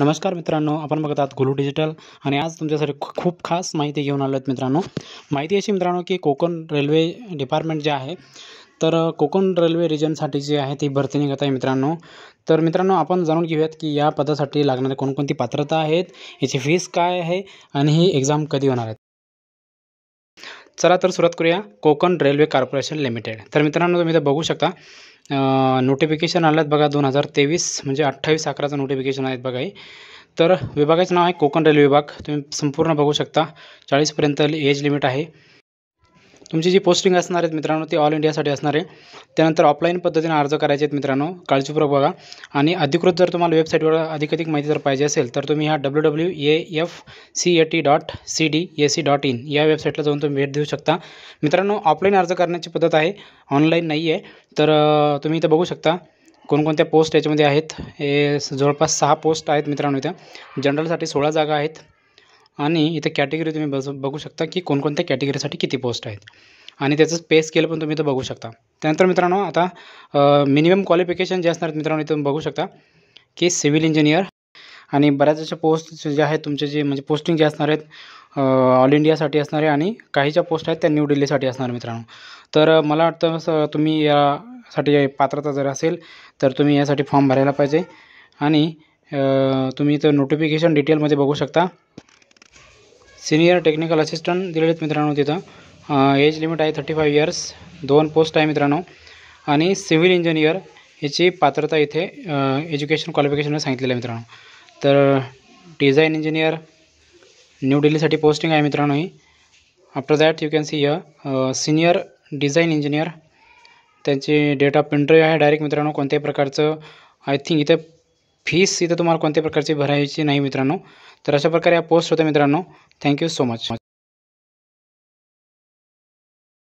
नमस्कार मित्रांनो आपण बघत आहात गुलू डिजिटल आणि आज तुमच्यासाठी खूप खास माहिती घेऊन आलो आहेत मित्रांनो माहिती अशी मित्रांनो की कोकण रेल्वे डिपार्टमेंट जे आहे तर कोकण रेल्वे रिजनसाठी जी आहे ती भरती निघत आहे मित्रांनो तर मित्रांनो आपण जाणून घेऊयात की या पदासाठी लागणारे कोणकोणती पात्रता आहेत याची फीस काय आहे आणि ही एक्झाम कधी होणार आहेत चला तर सुरुवात करूया कोकण रेल्वे कॉर्पोरेशन लिमिटेड तर मित्रांनो तुम्ही इथं बघू शकता नोटिफिकेशन आलं बघा दोन हजार तेवीस म्हणजे अठ्ठावीस अकराचं नोटिफिकेशन आहेत बघा हे तर विभागाचं नाव आहे कोकण रेल्वे विभाग तुम्ही संपूर्ण बघू शकता चाळीसपर्यंत एज लिमिट आहे तुमची जी पोस्टिंग असणार आहेत मित्रांनो ती ऑल इंडियासाठी असणार आहे त्यानंतर ऑफलाईन पद्धतीने अर्ज करायचे आहेत मित्रांनो काळजीपूर्वक बघा आणि अधिकृत जर तुम्हाला वेबसाईटवर अधिक अधिक माहिती जर पाहिजे असेल तर तुम्ही ह्या W W A F C A T dot C D A C dot in या वेबसाईटला जाऊन तुम्ही भेट देऊ शकता मित्रांनो ऑफलाईन अर्ज करण्याची पद्धत आहे ऑनलाईन नाही आहे तर तुम्ही इथं बघू शकता कोणकोणत्या पोस्ट याच्यामध्ये आहेत हे जवळपास सहा पोस्ट आहेत मित्रांनो इथं जनरलसाठी सोळा जागा आहेत आणि इथे कॅटेगरी तुम्ही बस बघू शकता की कोणकोणत्या कॅटेगरीसाठी किती पोस्ट आहेत आणि त्याचं पे स्केल पण तुम्ही इथं बघू शकता त्यानंतर मित्रांनो आता मिनिमम क्वालिफिकेशन जे असणार मित्रांनो इथं बघू शकता की सिव्हिल इंजिनियर आणि बऱ्याच अशा पोस्ट जे आहेत तुमचे जे म्हणजे पोस्टिंग जे असणार आहेत ऑल इंडियासाठी असणार आहे आणि काही ज्या पोस्ट आहेत त्या न्यू दिल्लीसाठी असणार मित्रांनो तर मला वाटतं स तुम्ही यासाठी पात्रता जर असेल तर तुम्ही यासाठी फॉर्म भरायला पाहिजे आणि तुम्ही इथं नोटिफिकेशन डिटेलमध्ये बघू शकता सिनियर टेक्निकल असिस्टंट आहेत मित्रांनो तिथं एज लिमिट आहे थर्टी फाईव्ह इयर्स दोन पोस्ट आहे मित्रांनो आणि सिव्हिल इंजिनियर याची पात्रता इथे एज्युकेशन क्वालिफिकेशनवर सांगितलेलं आहे मित्रांनो तर डिझाईन इंजिनियर न्यू दिल्लीसाठी पोस्टिंग आहे मित्रांनो ही after that you can see a senior design engineer त्यांची डेट ऑफ इंटरव्ह्यू आहे डायरेक्ट मित्रांनो कोणत्याही प्रकारचं आय थिंक इथे फीस इथं तुम्हाला कोणत्या प्रकारची भरायची नाही मित्रांनो तर अशा प्रकारे हा पोस्ट होता मित्रांनो थँक्यू सो मच